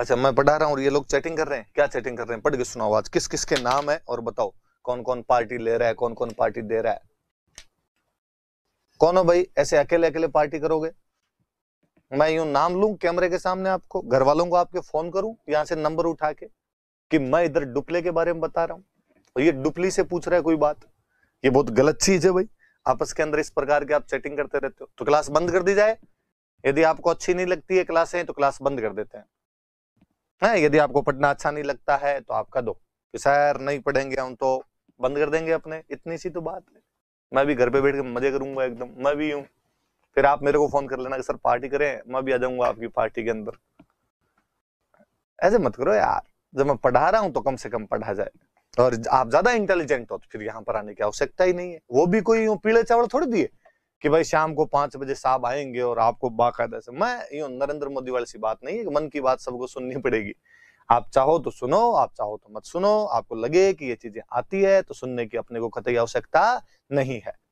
अच्छा मैं पढ़ा रहा हूँ और ये लोग चैटिंग कर रहे हैं क्या चैटिंग कर रहे हैं पढ़ के सुनाओ आज किस किस के नाम है और बताओ कौन कौन पार्टी ले रहा है कौन कौन पार्टी दे रहा है कौन हो भाई ऐसे अकेले अकेले पार्टी करोगे मैं यूं नाम लू कैमरे के सामने आपको घर वालों को आपके फोन करूं यहां से नंबर उठा के कि मैं इधर डुप्ले के बारे में बता रहा हूं और ये डुप्ली से पूछ रहा है कोई बात ये बहुत गलत चीज है भाई आपस के अंदर इस प्रकार के आप चैटिंग करते रहते हो तो क्लास बंद कर दी जाए यदि आपको अच्छी नहीं लगती है क्लासें तो क्लास बंद कर देते हैं है यदि आपको पढ़ना अच्छा नहीं लगता है तो आपका दो सर नहीं पढ़ेंगे हम तो बंद कर देंगे अपने इतनी सी तो बात है मैं भी घर पे बैठ के मजे करूंगा एकदम मैं भी हूँ फिर आप मेरे को फोन कर लेना कि सर पार्टी करें मैं भी आ जाऊंगा आपकी पार्टी के अंदर ऐसे मत करो यार जब मैं पढ़ा रहा हूँ तो कम से कम पढ़ा जाए और आप ज्यादा इंटेलिजेंट हो तो फिर यहाँ पर आने की आवश्यकता ही नहीं है वो भी कोई पीले चावल थोड़ी दिए कि भाई शाम को पांच बजे साहब आएंगे और आपको बाकायदा से मैं यूं नरेंद्र मोदी वाली सी बात नहीं है मन की बात सबको सुननी पड़ेगी आप चाहो तो सुनो आप चाहो तो मत सुनो आपको लगे कि ये चीजें आती है तो सुनने की अपने को कतई आवश्यकता नहीं है